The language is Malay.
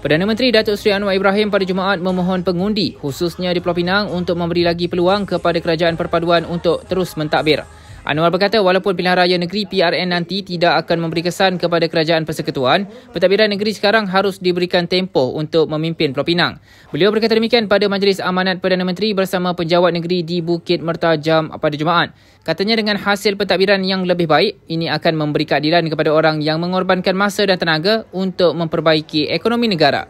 Perdana Menteri Datuk Seri Anwar Ibrahim pada Jumaat memohon pengundi khususnya di Pulau Pinang untuk memberi lagi peluang kepada kerajaan perpaduan untuk terus mentadbir. Anwar berkata walaupun pilihan raya negeri PRN nanti tidak akan memberi kesan kepada kerajaan persekutuan, pentadbiran negeri sekarang harus diberikan tempoh untuk memimpin Pulau Pinang. Beliau berkata demikian pada Majlis Amanat Perdana Menteri bersama penjawat negeri di Bukit Mertajam pada Jumaat. Katanya dengan hasil pentadbiran yang lebih baik, ini akan memberi keadilan kepada orang yang mengorbankan masa dan tenaga untuk memperbaiki ekonomi negara.